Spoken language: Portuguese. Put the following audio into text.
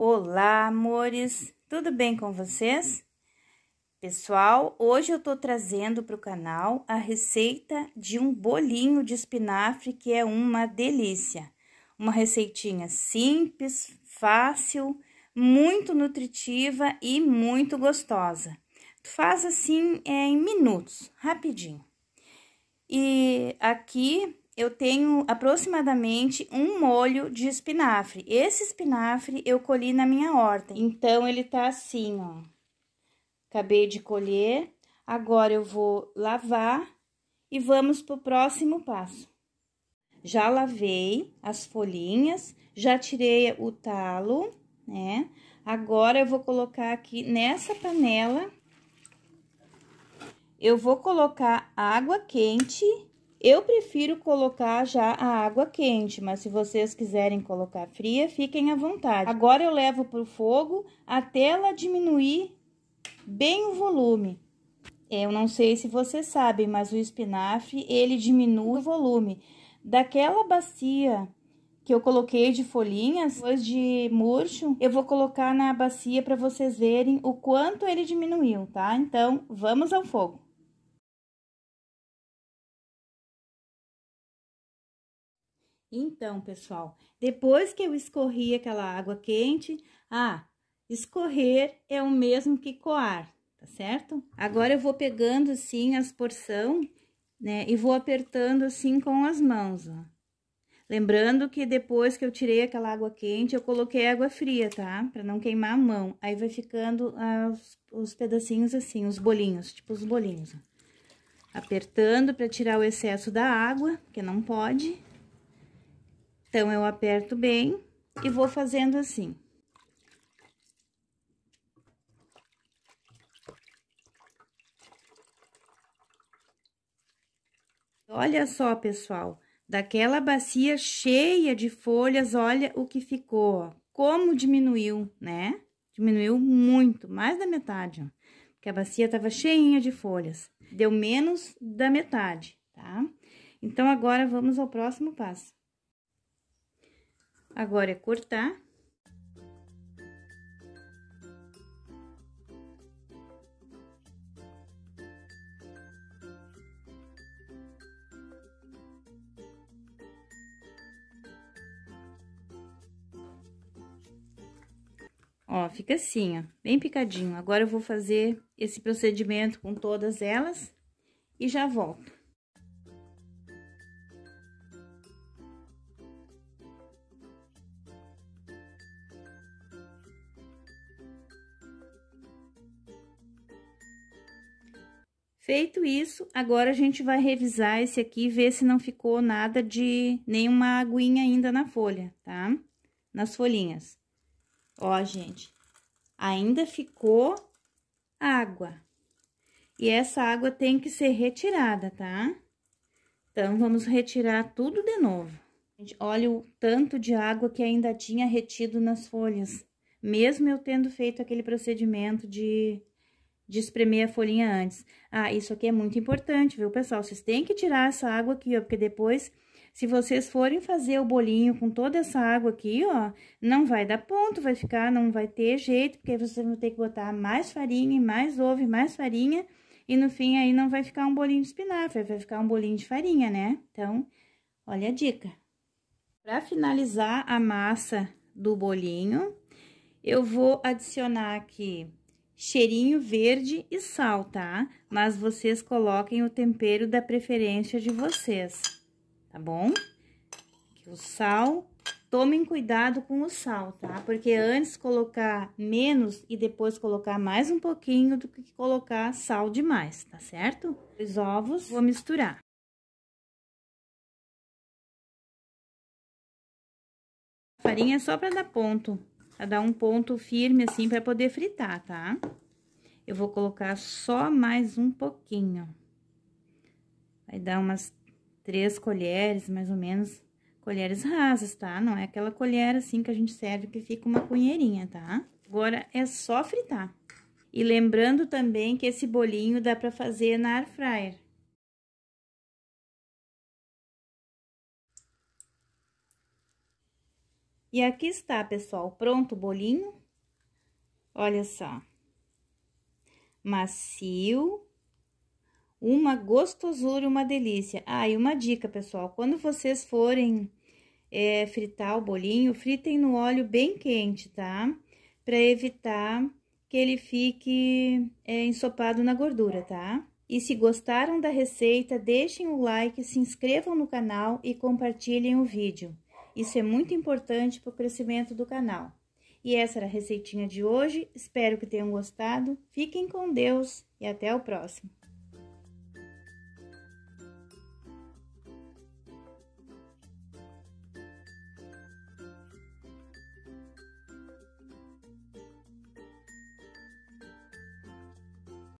Olá, amores! Tudo bem com vocês? Pessoal, hoje eu tô trazendo para o canal a receita de um bolinho de espinafre que é uma delícia. Uma receitinha simples, fácil, muito nutritiva e muito gostosa. Tu faz assim é, em minutos, rapidinho. E aqui eu tenho aproximadamente um molho de espinafre. Esse espinafre eu colhi na minha horta. Então, ele tá assim, ó. Acabei de colher. Agora, eu vou lavar e vamos pro próximo passo. Já lavei as folhinhas, já tirei o talo, né? Agora, eu vou colocar aqui nessa panela. Eu vou colocar água quente eu prefiro colocar já a água quente, mas se vocês quiserem colocar fria, fiquem à vontade. Agora eu levo para o fogo até ela diminuir bem o volume. Eu não sei se vocês sabem, mas o espinafre, ele diminui o volume. Daquela bacia que eu coloquei de folhinhas, depois de murcho, eu vou colocar na bacia para vocês verem o quanto ele diminuiu, tá? Então, vamos ao fogo. Então, pessoal, depois que eu escorri aquela água quente, ah, escorrer é o mesmo que coar, tá certo? Agora eu vou pegando assim as porção, né, e vou apertando assim com as mãos, ó. Lembrando que depois que eu tirei aquela água quente, eu coloquei água fria, tá? Pra não queimar a mão. Aí vai ficando as, os pedacinhos assim, os bolinhos, tipo os bolinhos. Apertando pra tirar o excesso da água, que não pode. Então, eu aperto bem e vou fazendo assim. Olha só, pessoal, daquela bacia cheia de folhas, olha o que ficou, ó. Como diminuiu, né? Diminuiu muito, mais da metade, ó. Porque a bacia estava cheinha de folhas. Deu menos da metade, tá? Então, agora vamos ao próximo passo. Agora é cortar. Ó, fica assim, ó, bem picadinho. Agora eu vou fazer esse procedimento com todas elas e já volto. Feito isso, agora a gente vai revisar esse aqui e ver se não ficou nada de nenhuma aguinha ainda na folha, tá? Nas folhinhas. Ó, gente, ainda ficou água. E essa água tem que ser retirada, tá? Então, vamos retirar tudo de novo. Gente, olha o tanto de água que ainda tinha retido nas folhas. Mesmo eu tendo feito aquele procedimento de de espremer a folhinha antes. Ah, isso aqui é muito importante, viu, pessoal? Vocês têm que tirar essa água aqui, ó, porque depois, se vocês forem fazer o bolinho com toda essa água aqui, ó, não vai dar ponto, vai ficar, não vai ter jeito, porque vocês vão ter que botar mais farinha, mais ovo, mais farinha, e no fim aí não vai ficar um bolinho de espinafre, vai ficar um bolinho de farinha, né? Então, olha a dica. Para finalizar a massa do bolinho, eu vou adicionar aqui cheirinho verde e sal, tá? Mas vocês coloquem o tempero da preferência de vocês, tá bom? Aqui o sal, tomem cuidado com o sal, tá? Porque antes colocar menos e depois colocar mais um pouquinho do que colocar sal demais, tá certo? Os ovos, vou misturar. A farinha é só para dar ponto a dar um ponto firme assim para poder fritar, tá? Eu vou colocar só mais um pouquinho. Vai dar umas três colheres, mais ou menos, colheres rasas, tá? Não é aquela colher assim que a gente serve que fica uma colherinha, tá? Agora é só fritar. E lembrando também que esse bolinho dá para fazer na air fryer. E aqui está, pessoal, pronto o bolinho. Olha só. Macio. Uma gostosura, uma delícia. Ah, e uma dica, pessoal. Quando vocês forem é, fritar o bolinho, fritem no óleo bem quente, tá? Para evitar que ele fique é, ensopado na gordura, tá? E se gostaram da receita, deixem o like, se inscrevam no canal e compartilhem o vídeo. Isso é muito importante para o crescimento do canal. E essa era a receitinha de hoje, espero que tenham gostado. Fiquem com Deus e até o próximo!